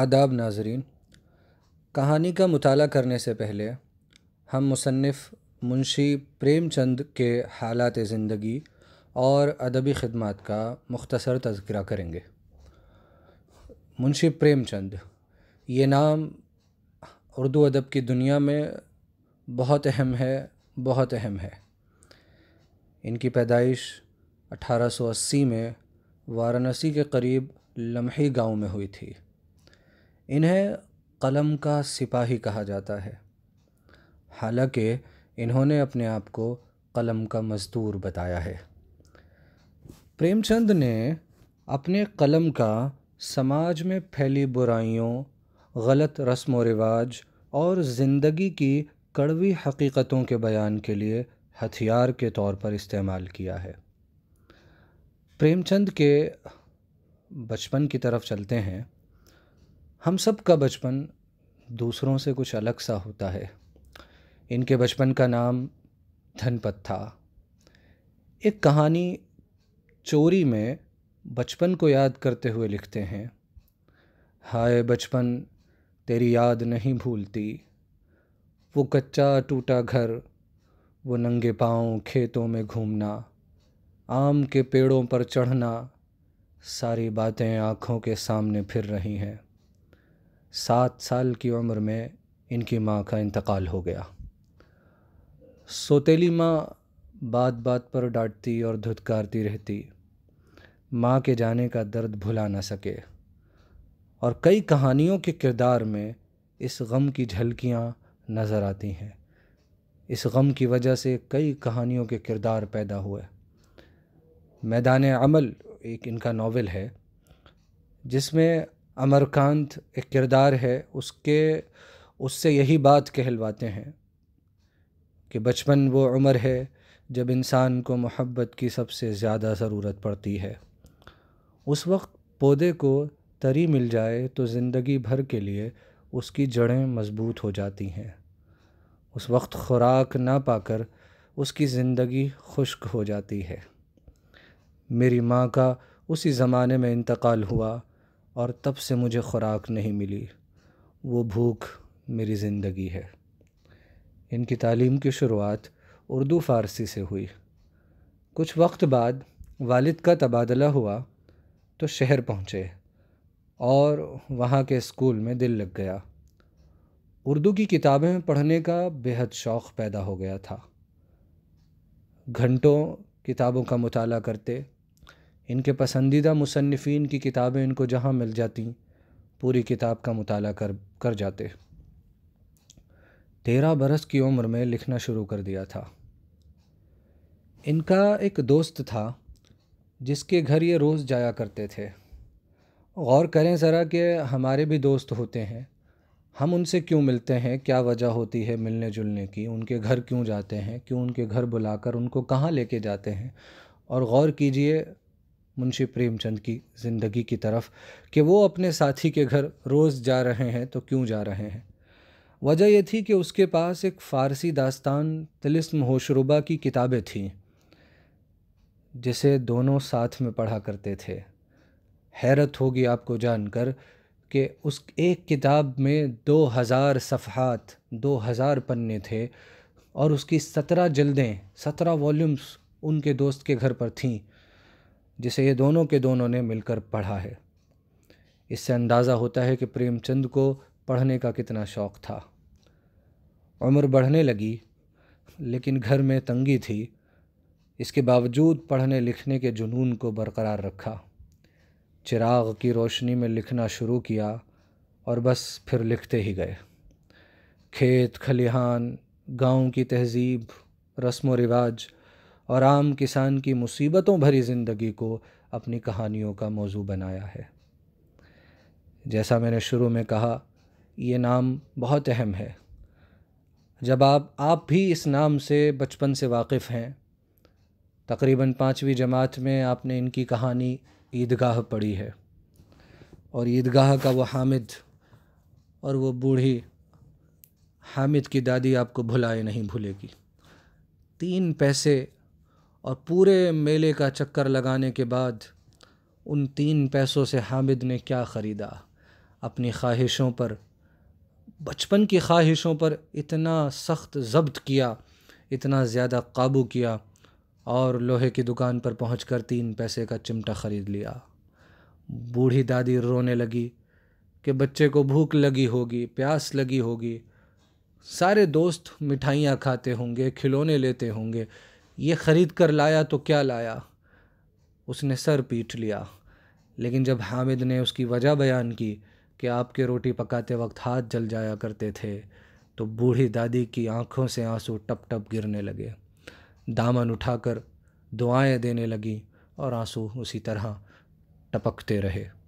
आदाब नाजरीन कहानी का मुताला करने से पहले हम मुसनफ़ मुंशी प्रेमचंद के हालात ज़िंदगी और अदबी ख़दमात का मुख्तर तस्करा करेंगे मुंशी प्रेमचंद ये नाम उर्दू अदब की दुनिया में बहुत अहम है बहुत अहम है इनकी पैदाइश 1880 में वाराणसी के करीब लम्ही गांव में हुई थी इन्हें कलम का सिपाही कहा जाता है हालांकि इन्होंने अपने आप को कलम का मज़दूर बताया है प्रेमचंद ने अपने कलम का समाज में फैली बुराइयों गलत रस्म व रिवाज और ज़िंदगी की कड़वी हकीकतों के बयान के लिए हथियार के तौर पर इस्तेमाल किया है प्रेमचंद के बचपन की तरफ चलते हैं हम सब का बचपन दूसरों से कुछ अलग सा होता है इनके बचपन का नाम धनपत था एक कहानी चोरी में बचपन को याद करते हुए लिखते हैं हाय बचपन तेरी याद नहीं भूलती वो कच्चा टूटा घर वो नंगे पाँव खेतों में घूमना आम के पेड़ों पर चढ़ना सारी बातें आँखों के सामने फिर रही हैं सात साल की उम्र में इनकी माँ का इंतकाल हो गया सोतीली माँ बात बात पर डांटती और धुतकारती रहती माँ के जाने का दर्द भुला ना सके और कई कहानियों के किरदार में इस गम की झलकियाँ नज़र आती हैं इस गम की वजह से कई कहानियों के किरदार पैदा हुए मैदान अमल एक इनका नावल है जिसमें अमरकांत एक किरदार है उसके उससे यही बात कहलवाते हैं कि बचपन वो उम्र है जब इंसान को मोहब्बत की सबसे ज़्यादा ज़रूरत पड़ती है उस वक्त पौधे को तरी मिल जाए तो ज़िंदगी भर के लिए उसकी जड़ें मज़बूत हो जाती हैं उस वक्त खुराक ना पाकर उसकी ज़िंदगी खुश्क हो जाती है मेरी माँ का उसी ज़माने में इंतकाल हुआ और तब से मुझे ख़ुराक नहीं मिली वो भूख मेरी ज़िंदगी है इनकी तालीम की शुरुआत उर्दू फ़ारसी से हुई कुछ वक्त बाद वालिद का तबादला हुआ तो शहर पहुँचे और वहाँ के स्कूल में दिल लग गया उर्दू की किताबें पढ़ने का बेहद शौक़ पैदा हो गया था घंटों किताबों का मताल करते इनके पसंदीदा मुसनफ़िन की किताबें इनको जहाँ मिल जाती पूरी किताब का मताल कर कर जाते तेरह बरस की उम्र में लिखना शुरू कर दिया था इनका एक दोस्त था जिसके घर ये रोज़ जाया करते थे गौर करें ज़रा कि हमारे भी दोस्त होते हैं हम उनसे क्यों मिलते हैं क्या वजह होती है मिलने जुलने की उनके घर क्यों जाते हैं क्यों उनके घर बुलाकर उनको कहाँ लेके जाते हैं और गौर कीजिए मुंशी प्रेमचंद की ज़िंदगी की तरफ कि वो अपने साथी के घर रोज़ जा रहे हैं तो क्यों जा रहे हैं वजह यह थी कि उसके पास एक फ़ारसी दास्तान तिलिस्म होशरुबा की किताबें थीं जिसे दोनों साथ में पढ़ा करते थे हैरत होगी आपको जानकर कि उस एक किताब में दो हज़ार सफ़ात दो हज़ार पन्ने थे और उसकी सत्रह जल्दें सत्रह वॉल्यूम्स उनके दोस्त के घर पर थीं जिसे ये दोनों के दोनों ने मिलकर पढ़ा है इससे अंदाज़ा होता है कि प्रेमचंद को पढ़ने का कितना शौक़ था उम्र बढ़ने लगी लेकिन घर में तंगी थी इसके बावजूद पढ़ने लिखने के जुनून को बरकरार रखा चिराग की रोशनी में लिखना शुरू किया और बस फिर लिखते ही गए खेत खलिहान गांव की तहजीब रस्म व रिवाज और आम किसान की मुसीबतों भरी ज़िंदगी को अपनी कहानियों का मौजू बनाया है जैसा मैंने शुरू में कहा ये नाम बहुत अहम है जब आप आप भी इस नाम से बचपन से वाकिफ़ हैं तकरीबन पाँचवीं जमात में आपने इनकी कहानी ईदगाह पढ़ी है और ईदगाह का वो हामिद और वो बूढ़ी हामिद की दादी आपको भुलाए नहीं भूलेगी तीन पैसे और पूरे मेले का चक्कर लगाने के बाद उन तीन पैसों से हामिद ने क्या ख़रीदा अपनी ख्वाहिशों पर बचपन की ख्वाहिशों पर इतना सख्त जब्त किया इतना ज़्यादा काबू किया और लोहे की दुकान पर पहुँच कर तीन पैसे का चिमटा ख़रीद लिया बूढ़ी दादी रोने लगी कि बच्चे को भूख लगी होगी प्यास लगी होगी सारे दोस्त मिठाइयाँ खाते होंगे खिलौने लेते होंगे ये ख़रीद कर लाया तो क्या लाया उसने सर पीट लिया लेकिन जब हामिद ने उसकी वजह बयान की कि आपके रोटी पकाते वक्त हाथ जल जाया करते थे तो बूढ़ी दादी की आंखों से आंसू टप टप गिरने लगे दामन उठाकर दुआएं देने लगी और आंसू उसी तरह टपकते रहे